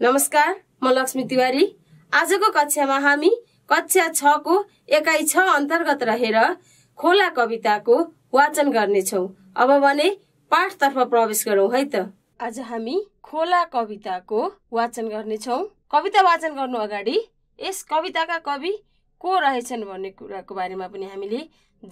नमस्कार म लक्ष्मी तिवारी आजको कक्षामा हामी कक्षा छको एकाइ छ अन्तर्गत रहेर खोला कविताको वाचन गर्नेछौ अब भने पाठतर्फ प्रवेश गरौँ है त आज हामी खोला कविताको वाचन गर्नेछौ कविता वाचन गर्नु अगाडि यस कविताका कवि को रहेछन् भन्ने कुराको बारेमा पनि हामीले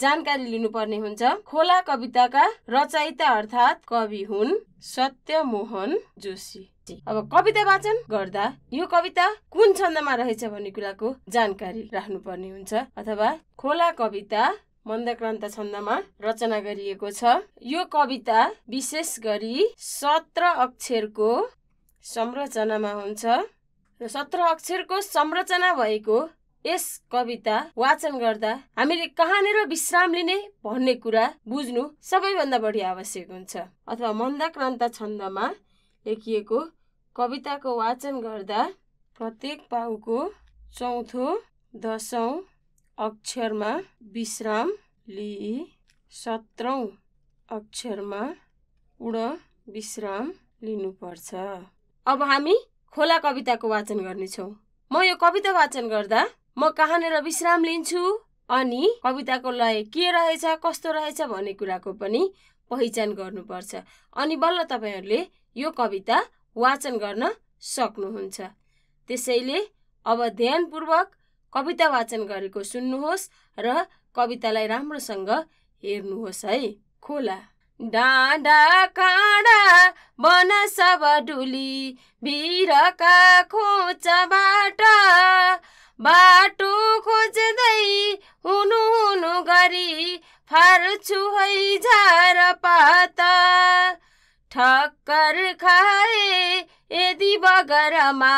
जानकारी लिनुपर्ने हुन्छ खोला कविताका रचयिता अर्थात् कवि हुन् सत्यमोहन जोशी अब कविता वाचन गर्दा यो कविता कुन छन्दमा रहेछ भन्ने कुराको जानकारी राख्नु राख्नुपर्ने हुन्छ अथवा खोला कविता मन्दक्रान्त छन्दमा रचना गरिएको छ यो कविता विशेष गरी सत्र अक्षरको संरचनामा हुन्छ र सत्र अक्षरको संरचना भएको यस कविता वाचन गर्दा हामीले कहाँनिर विश्राम लिने भन्ने कुरा बुझ्नु सबैभन्दा बढी आवश्यक हुन्छ अथवा मन्दाक्रान्त छन्दमा लेखिएको कविताको वाचन गर्दा प्रत्येक पाउको चौथो दसौँ अक्षरमा विश्राम लिई सत्रौँ अक्षरमा उड विश्राम लिनुपर्छ अब हामी खोला कविताको वाचन गर्नेछौँ म यो कविता वाचन गर्दा म कहाँनिर विश्राम लिन्छु अनि कविताको लय के रहेछ कस्तो रहेछ भन्ने कुराको पनि पहिचान गर्नुपर्छ अनि बल्ल तपाईँहरूले यो कविता वाचन गर्न सक्नुहुन्छ त्यसैले अब ध्यानपूर्वक कविता वाचन गरेको सुन्नुहोस् र कवितालाई राम्रोसँग हेर्नुहोस् है खोला डाँडा काँडा बन सब डुली भिरका खोचबाट बाटो खोज्दै हुनु हुनु गरी फर्छु है झारपात ठक्कर खाए यदि बगरमा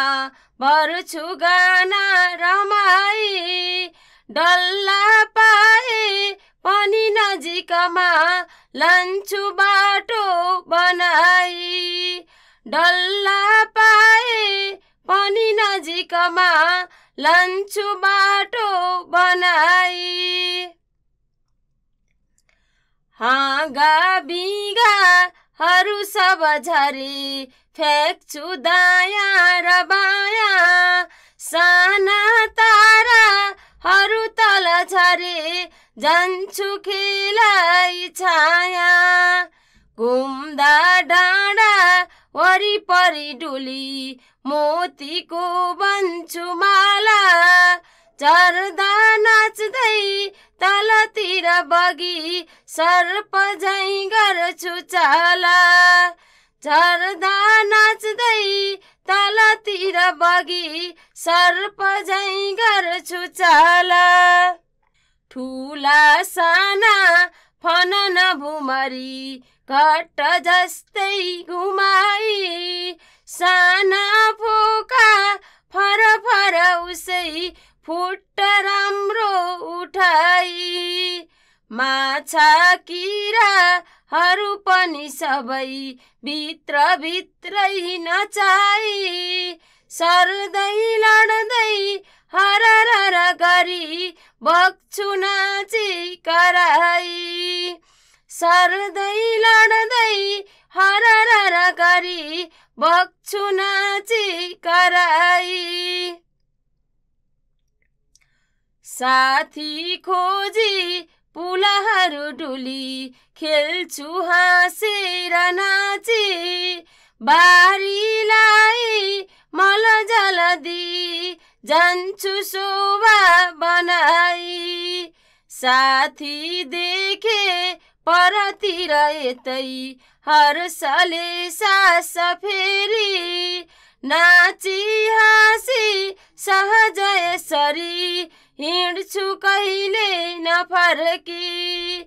भर्छु गाना रमाई डल्ला पाए पनि नजिकमा लन्छु बाटो बनाई डल्ला पाए पनि नजिकमा लन्छु बाटो बनाई हाँगा बिगाहरू सब झरी फ्याँक्छु दायाँ र बायाँ साना ताराहरू तल झरी जान्छु खेलाइ छाया घुम्दा डाँडा वरिपरि डुली मोतीको बन्छु माला चर्दा नाच्दै तलतिर बगी सर्प झै गर्छु चला चर्दा नाच्दै तलतिर बगी सर्प झै गर्छु चला ठुला साना फन भुमरी घट जस्तै घुमाई साना फोका फर फर उसै फुट राम्रो उठाई माछा किराहरू पनि सबै भित्रभित्रै नचाई सर्दै लड्दै हरहर गरी बक्छु नाची कराई सर्दै लड्दै हरर गरी बग्छु कराई साथी खोजी पुलाहरू डुली खेल्छु हाँसेर नाची बारीलाई मल जल दिई जान्छु शोभा बनाई साथी देखे परतिर यतै हर सास फेरि नाची हाँसी सहज सरी हिँड्छु कहिले नफर्की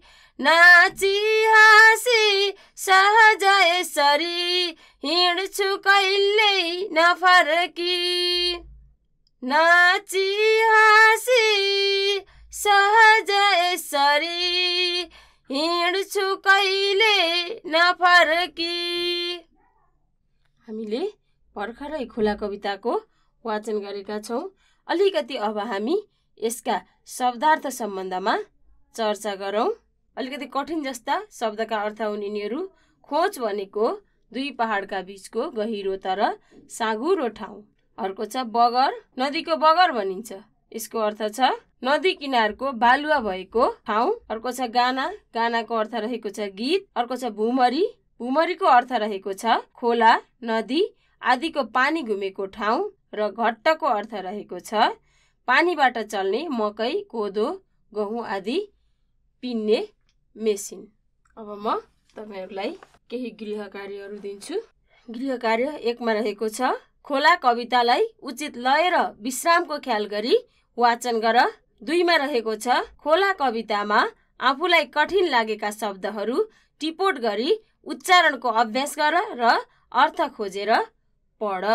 नाची हाँसी सहज सरी हिँड्छु कहिले नफर्की नाची हाँसी सहज हिँड्छु कहिले नफर्की हामीले भर्खरै खुला कविताको वाचन गरेका छौँ अलिकति अब हामी यसका शब्दार्थ सम्बन्धमा चर्चा गरौँ अलिकति कठिन जस्ता शब्दका अर्थ हुन् यिनीहरू खोज भनेको दुई पहाडका बिचको गहिरो तर साँगुरो ठाउँ अर्को छ बगर नदीको बगर भनिन्छ यसको अर्थ छ नदी किनारको बालुवा भएको ठाउँ अर्को छ गाना गानाको अर्थ रहेको छ गीत अर्को छ भुमरी भुमरीको अर्थ रहेको छ खोला नदी आदिको पानी घुमेको ठाउँ र घट्टको अर्थ रहेको छ पानीबाट चल्ने मकै कोदो गहुँ आदि पिन्ने मेसिन अब म तपाईँहरूलाई केही गृह कार्यहरू दिन्छु गृह कार्य एकमा रहेको छ खोला कवितालाई उचित लय र विश्रामको ख्याल गरी वाचन गर दुईमा रहेको छ खोला कवितामा आफूलाई कठिन लागेका शब्दहरू टिपोट गरी उच्चारणको अभ्यास गर र अर्थ खोजेर पढ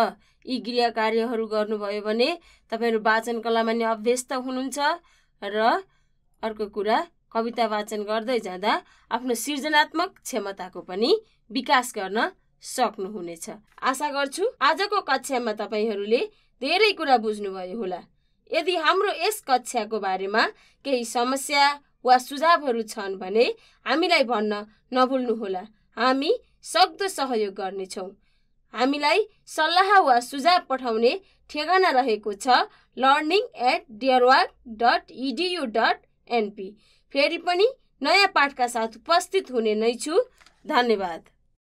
यी गृह कार्यहरू गर्नुभयो भने तपाईँहरू वाचन कलामा नै अभ्यस्त हुनुहुन्छ र अर्को कुरा कविता वाचन गर्दै जाँदा आफ्नो सृजनात्मक क्षमताको पनि विकास गर्न सक्नुहुनेछ आशा गर्छु आजको कक्षामा तपाईँहरूले धेरै कुरा बुझ्नुभयो होला यदि हाम्रो यस कक्षाको बारेमा केही समस्या वा सुझावहरू छन् भने हामीलाई भन्न नभुल्नुहोला हामी सक्दो सहयोग गर्नेछौँ हामीलाई सल्लाह वा सुझाव पठाउने ठेगाना रहेको छ learning at Deerwalk dot edu dot NP फेरि पनि नयाँ पाठका साथ उपस्थित हुने नै छु धन्यवाद